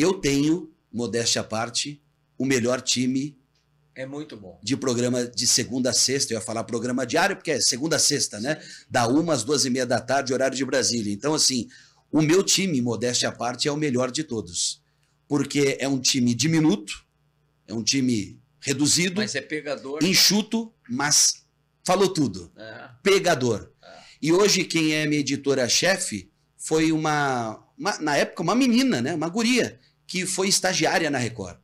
Eu tenho, modéstia à parte, o melhor time. É muito bom. De programa de segunda a sexta, eu ia falar programa diário, porque é segunda a sexta, né? Da uma às duas e meia da tarde, horário de Brasília. Então, assim, o meu time, modéstia à parte, é o melhor de todos. Porque é um time diminuto, é um time reduzido. Mas é pegador. Enxuto, mas falou tudo. É. Pegador. É. E hoje quem é minha editora-chefe foi uma, uma, na época, uma menina, né? Uma guria que foi estagiária na Record,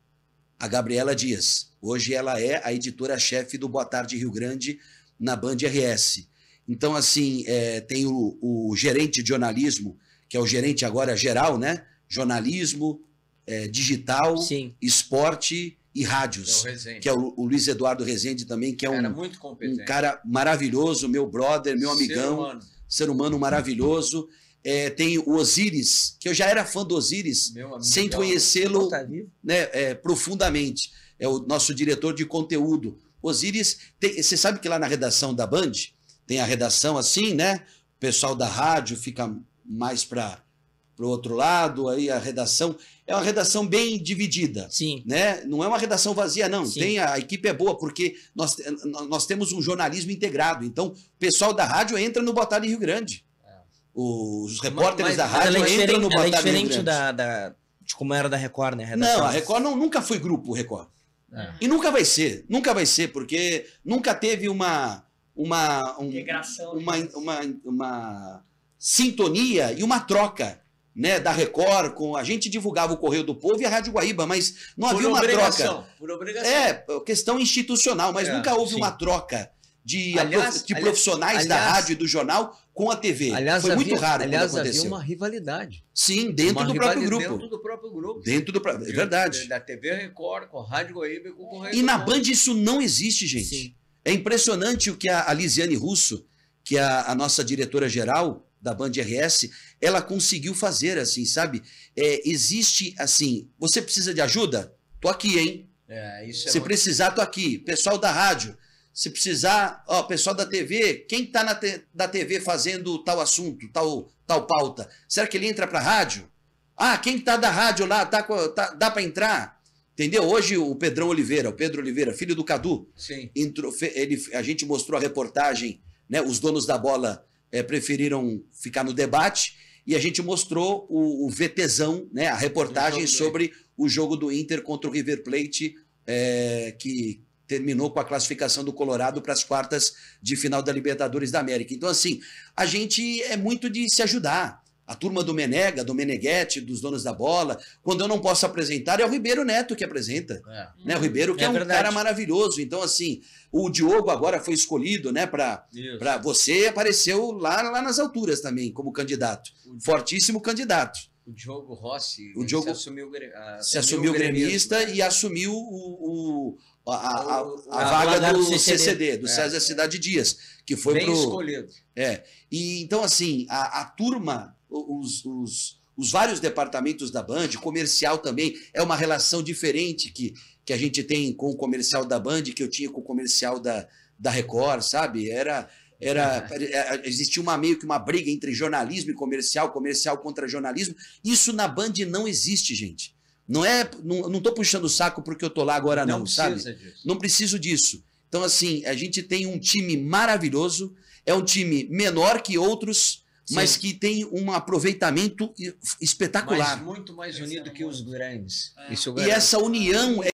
a Gabriela Dias. Hoje ela é a editora-chefe do Boa Tarde Rio Grande na Band RS. Então, assim, é, tem o, o, gerente de jornalismo, que é o gerente agora geral, né? Jornalismo, é, digital, Sim. esporte e rádios, é que é o, o, Luiz Eduardo Rezende também, que é um, um, cara maravilhoso, meu brother, meu amigão, ser humano, ser humano maravilhoso. É, tem o Osiris, que eu já era fã do Osiris, amigo, sem conhecê-lo tá né, é, profundamente. É o nosso diretor de conteúdo. Osiris, tem, você sabe que lá na redação da Band, tem a redação assim, né? O pessoal da rádio fica mais para o outro lado, aí a redação. É uma redação bem dividida. Sim. Né? Não é uma redação vazia, não. Sim. Tem, a, a equipe é boa, porque nós, nós temos um jornalismo integrado. Então, o pessoal da rádio entra no Botalho Rio Grande os repórteres mas, mas, da rádio ela é entram no Ela é diferente da, da, de como era da Record, né? A não, a Record não, nunca foi grupo Record. É. E nunca vai ser, nunca vai ser, porque nunca teve uma uma um, uma, né? uma, uma, sintonia e uma troca. Né, da Record, com a gente divulgava o Correio do Povo e a Rádio Guaíba, mas não por havia uma troca. Por obrigação. É, questão institucional, mas é, nunca houve sim. uma troca de, aliás, de profissionais aliás, da rádio e do jornal com a TV. Aliás, Foi muito raro aliás, quando aconteceu. Havia uma rivalidade. Sim, dentro uma do próprio grupo. Dentro do próprio grupo. Dentro do próprio, é verdade. Da TV Record, com a Rádio Goiânia, com o Record. E na Band isso não existe, gente. Sim. É impressionante o que a, Lisiane Russo, que é a, nossa diretora geral da Band RS, ela conseguiu fazer, assim, sabe? É, existe, assim, você precisa de ajuda? Tô aqui, hein? É, é Se é precisar, muito... tô aqui. Pessoal da rádio, se precisar, ó, pessoal da TV, quem está te, da TV fazendo tal assunto, tal, tal pauta? Será que ele entra para a rádio? Ah, quem está da rádio lá, tá, tá dá para entrar? Entendeu? Hoje o Pedrão Oliveira, o Pedro Oliveira, filho do Cadu, Sim. Entrou, ele, a gente mostrou a reportagem, né? Os donos da bola é, preferiram ficar no debate e a gente mostrou o, o VTzão, né? A reportagem sobre o jogo do Inter contra o River Plate, é, que terminou com a classificação do Colorado para as quartas de final da Libertadores da América. Então, assim, a gente é muito de se ajudar. A turma do Menega, do Meneghetti, dos donos da bola. Quando eu não posso apresentar, é o Ribeiro Neto que apresenta. É. Né? O Ribeiro, que é, é um verdade. cara maravilhoso. Então, assim, o Diogo agora foi escolhido, né? Para você apareceu lá, lá nas alturas também, como candidato. Fortíssimo candidato o Diogo Rossi o Diogo, ah, se assumiu, a, se assumiu, assumiu gremista e né? assumiu o, o a, a, a, a, vaga do, do CCD, CCD, do é. César Cidade Dias, que foi Bem pro, escolhido. É. E, então, assim, a, turma, os, os, os vários departamentos da Band, comercial também, é uma relação diferente que, que a gente tem com o comercial da Band, que eu tinha com o comercial da, da Record, sabe? Era era, uhum. é, é, existia uma meio que uma briga entre jornalismo e comercial, comercial contra jornalismo. Isso na Band não existe, gente. Não é, não, estou puxando o saco porque eu tô lá agora não, não sabe? Disso. Não preciso disso. Então assim, a gente tem um time maravilhoso, é um time menor que outros, Sim. mas que tem um aproveitamento espetacular. Mas muito mais unido que os grandes. É. E essa união é